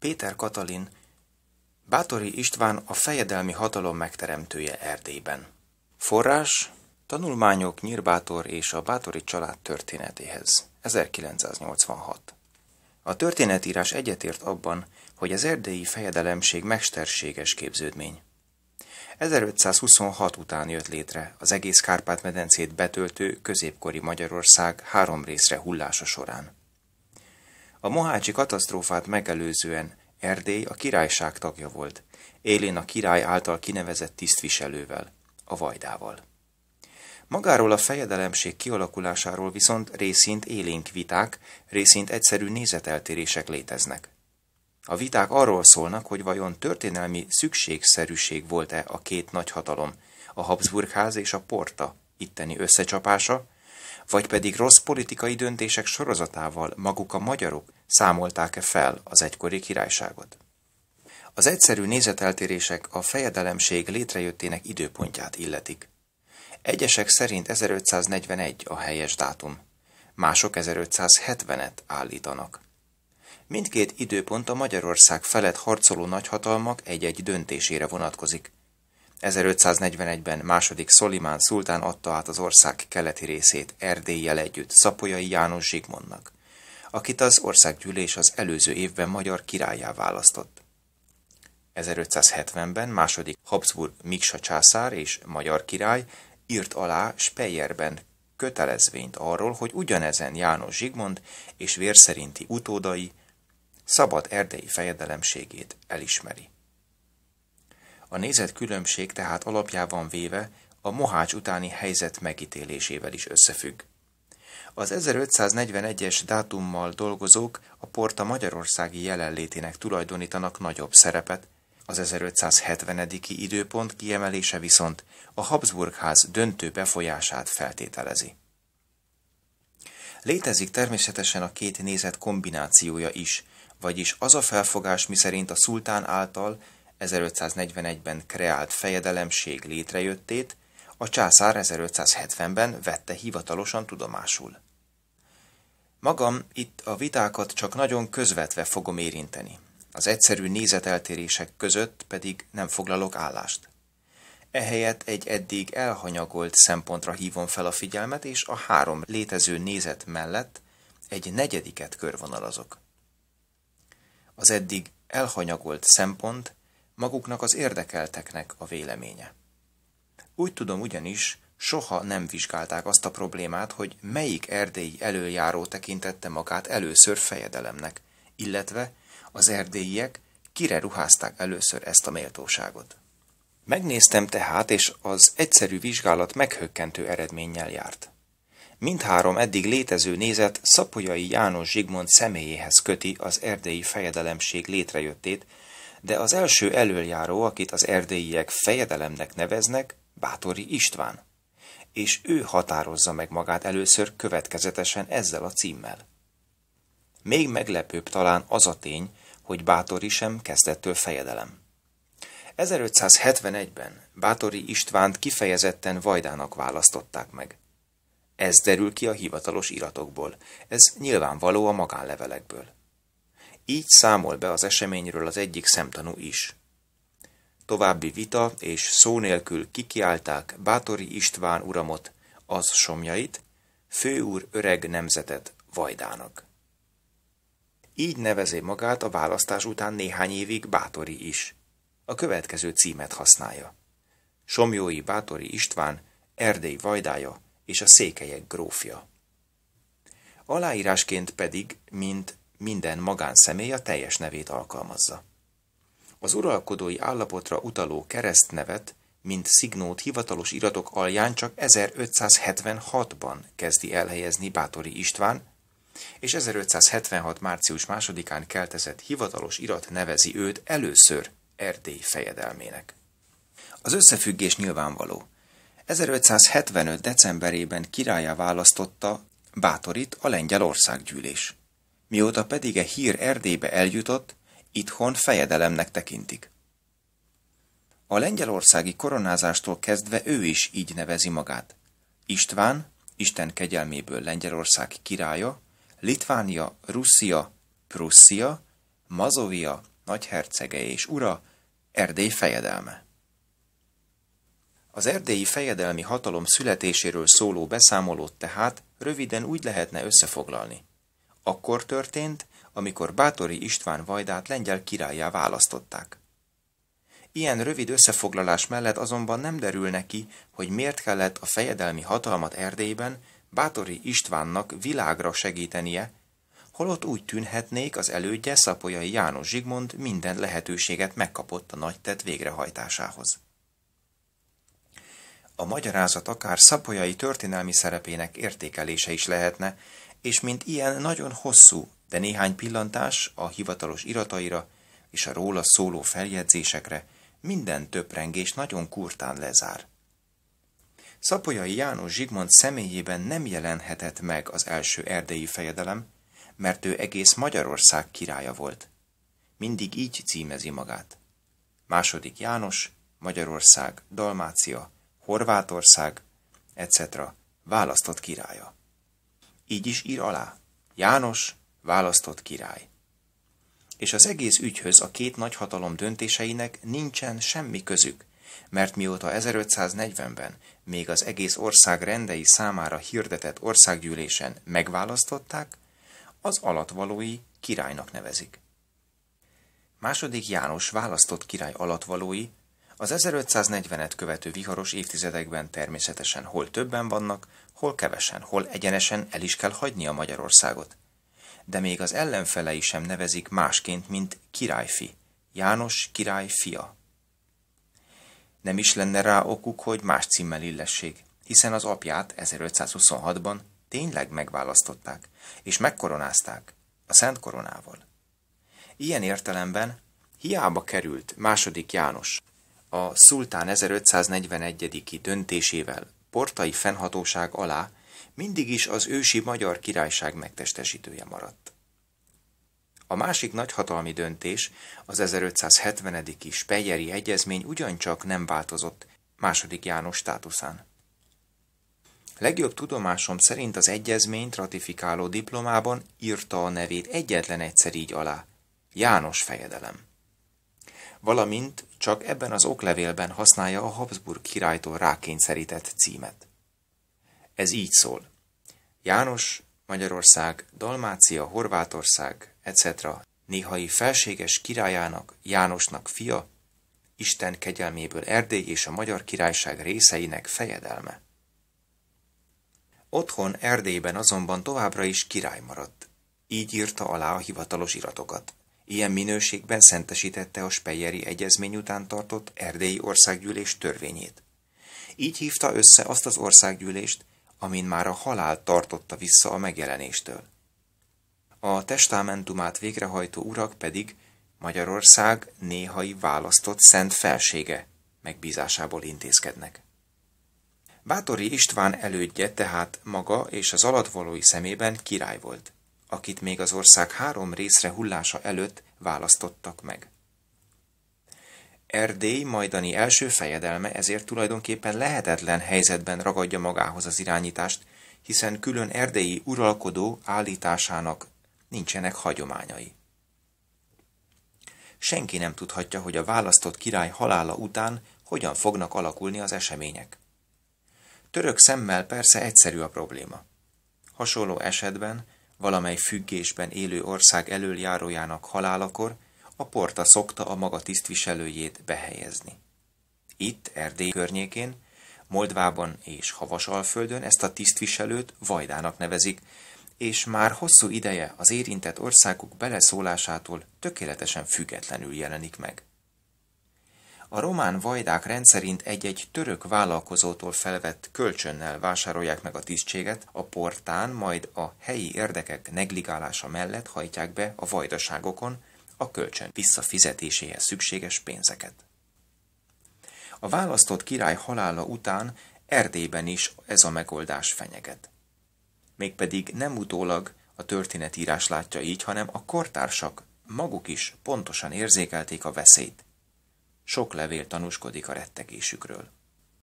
Péter Katalin, Bátori István a fejedelmi hatalom megteremtője Erdélyben. Forrás, tanulmányok Nyírbátor és a Bátori család történetéhez, 1986. A történetírás egyetért abban, hogy az erdélyi fejedelemség mesterséges képződmény. 1526 után jött létre az egész Kárpát-medencét betöltő középkori Magyarország három részre hullása során. A mohácsi katasztrófát megelőzően Erdély a királyság tagja volt, élén a király által kinevezett tisztviselővel, a Vajdával. Magáról a fejedelemség kialakulásáról viszont részint élénk viták, részint egyszerű nézeteltérések léteznek. A viták arról szólnak, hogy vajon történelmi szükségszerűség volt-e a két nagyhatalom, a Habsburgház és a Porta itteni összecsapása, vagy pedig rossz politikai döntések sorozatával maguk a magyarok számolták-e fel az egykori királyságot. Az egyszerű nézeteltérések a fejedelemség létrejöttének időpontját illetik. Egyesek szerint 1541 a helyes dátum, mások 1570-et állítanak. Mindkét időpont a Magyarország felett harcoló nagyhatalmak egy-egy döntésére vonatkozik, 1541-ben második Szolimán szultán adta át az ország keleti részét Erdélyjel együtt Szapolyai János Zsigmondnak, akit az országgyűlés az előző évben magyar királyá választott. 1570-ben második Habsburg Miksa császár és magyar király írt alá Speyerben kötelezvényt arról, hogy ugyanezen János Zsigmond és vérszerinti utódai szabad erdei fejedelemségét elismeri. A nézetkülönbség tehát alapjában véve a Mohács utáni helyzet megítélésével is összefügg. Az 1541-es dátummal dolgozók a Porta Magyarországi jelenlétének tulajdonítanak nagyobb szerepet, az 1570. időpont kiemelése viszont a Habsburg ház döntő befolyását feltételezi. Létezik természetesen a két nézet kombinációja is, vagyis az a felfogás, miszerint a szultán által 1541-ben kreált fejedelemség létrejöttét a császár 1570-ben vette hivatalosan tudomásul. Magam itt a vitákat csak nagyon közvetve fogom érinteni, az egyszerű nézeteltérések között pedig nem foglalok állást. Ehelyett egy eddig elhanyagolt szempontra hívom fel a figyelmet, és a három létező nézet mellett egy negyediket körvonalazok. Az eddig elhanyagolt szempont maguknak az érdekelteknek a véleménye. Úgy tudom ugyanis, soha nem vizsgálták azt a problémát, hogy melyik erdélyi előjáró tekintette magát először fejedelemnek, illetve az erdélyiek kire ruházták először ezt a méltóságot. Megnéztem tehát, és az egyszerű vizsgálat meghökkentő eredménnyel járt. Mindhárom eddig létező nézet Szapolyai János Zsigmond személyéhez köti az erdélyi fejedelemség létrejöttét, de az első elöljáró, akit az erdélyiek fejedelemnek neveznek, Bátori István. És ő határozza meg magát először következetesen ezzel a címmel. Még meglepőbb talán az a tény, hogy Bátori sem kezdettől fejedelem. 1571-ben Bátori Istvánt kifejezetten vajdának választották meg. Ez derül ki a hivatalos iratokból, ez nyilvánvaló a magánlevelekből. Így számol be az eseményről az egyik szemtanú is. További vita és szó nélkül kikiálták Bátori István uramot, az somjait, főúr öreg nemzetet Vajdának. Így nevezé magát a választás után néhány évig Bátori is. A következő címet használja. Somjói Bátori István, Erdély vajdája és a székelyek grófja. Aláírásként pedig, mint minden magánszemély a teljes nevét alkalmazza. Az uralkodói állapotra utaló keresztnevet, mint szignót hivatalos iratok alján csak 1576-ban kezdi elhelyezni Bátori István, és 1576. március 2-án keltezett hivatalos irat nevezi őt először Erdély fejedelmének. Az összefüggés nyilvánvaló. 1575. decemberében királya választotta Bátorit a lengyelországgyűlés mióta pedig e hír Erdélybe eljutott, itthon fejedelemnek tekintik. A lengyelországi koronázástól kezdve ő is így nevezi magát. István, Isten kegyelméből Lengyelország királya, Litvánia, Russzia, Prusszia, Mazovia, nagyhercege és ura, Erdély fejedelme. Az erdélyi fejedelmi hatalom születéséről szóló beszámolót tehát röviden úgy lehetne összefoglalni akkor történt, amikor Bátori István Vajdát lengyel királyá választották. Ilyen rövid összefoglalás mellett azonban nem derül neki, hogy miért kellett a fejedelmi hatalmat Erdélyben Bátori Istvánnak világra segítenie, holott úgy tűnhetnék az elődje Szapolyai János Zsigmond minden lehetőséget megkapott a nagy tett végrehajtásához. A magyarázat akár Szapolyai történelmi szerepének értékelése is lehetne, és mint ilyen nagyon hosszú, de néhány pillantás a hivatalos irataira és a róla szóló feljegyzésekre minden töprengés nagyon kurtán lezár. Szapolyai János Zsigmond személyében nem jelenhetett meg az első erdei fejedelem, mert ő egész Magyarország királya volt. Mindig így címezi magát. Második János, Magyarország, Dalmácia, Horvátország, etc. választott királya. Így is ír alá. János, választott király. És az egész ügyhöz a két nagyhatalom döntéseinek nincsen semmi közük, mert mióta 1540-ben még az egész ország rendei számára hirdetett országgyűlésen megválasztották, az alatvalói királynak nevezik. Második János választott király alatvalói az 1540-et követő viharos évtizedekben természetesen hol többen vannak, hol kevesen, hol egyenesen el is kell hagyni a Magyarországot. De még az ellenfelei sem nevezik másként, mint királyfi, János király fia. Nem is lenne rá okuk, hogy más címmel illessék, hiszen az apját 1526-ban tényleg megválasztották, és megkoronázták a Szent Koronával. Ilyen értelemben hiába került második János a szultán 1541. döntésével portai fennhatóság alá mindig is az ősi magyar királyság megtestesítője maradt. A másik nagyhatalmi döntés, az 1570. Spejeri Egyezmény ugyancsak nem változott második János státuszán. Legjobb tudomásom szerint az egyezményt ratifikáló diplomában írta a nevét egyetlen egyszer így alá, János fejedelem valamint csak ebben az oklevélben használja a Habsburg királytól rákényszerített címet. Ez így szól. János, Magyarország, Dalmácia, Horvátország, etc. néhai felséges királyának, Jánosnak fia, Isten kegyelméből Erdély és a Magyar Királyság részeinek fejedelme. Otthon Erdélyben azonban továbbra is király maradt, így írta alá a hivatalos iratokat. Ilyen minőségben szentesítette a Speyeri Egyezmény után tartott erdélyi országgyűlés törvényét. Így hívta össze azt az országgyűlést, amin már a halál tartotta vissza a megjelenéstől. A testamentumát végrehajtó urak pedig Magyarország néhai választott szent felsége megbízásából intézkednek. Bátori István elődje tehát maga és az alatvalói szemében király volt akit még az ország három részre hullása előtt választottak meg. Erdély majdani első fejedelme ezért tulajdonképpen lehetetlen helyzetben ragadja magához az irányítást, hiszen külön erdélyi uralkodó állításának nincsenek hagyományai. Senki nem tudhatja, hogy a választott király halála után hogyan fognak alakulni az események. Török szemmel persze egyszerű a probléma. Hasonló esetben valamely függésben élő ország elöljárójának halálakor a porta szokta a maga tisztviselőjét behelyezni. Itt, Erdély környékén, Moldvában és Havasalföldön ezt a tisztviselőt vajdának nevezik, és már hosszú ideje az érintett országok beleszólásától tökéletesen függetlenül jelenik meg. A román vajdák rendszerint egy-egy török vállalkozótól felvett kölcsönnel vásárolják meg a tisztséget, a portán majd a helyi érdekek negligálása mellett hajtják be a vajdaságokon a kölcsön visszafizetéséhez szükséges pénzeket. A választott király halála után Erdélyben is ez a megoldás fenyeget. Mégpedig nem utólag a történetírás látja így, hanem a kortársak maguk is pontosan érzékelték a veszélyt, sok levél tanúskodik a rettegésükről.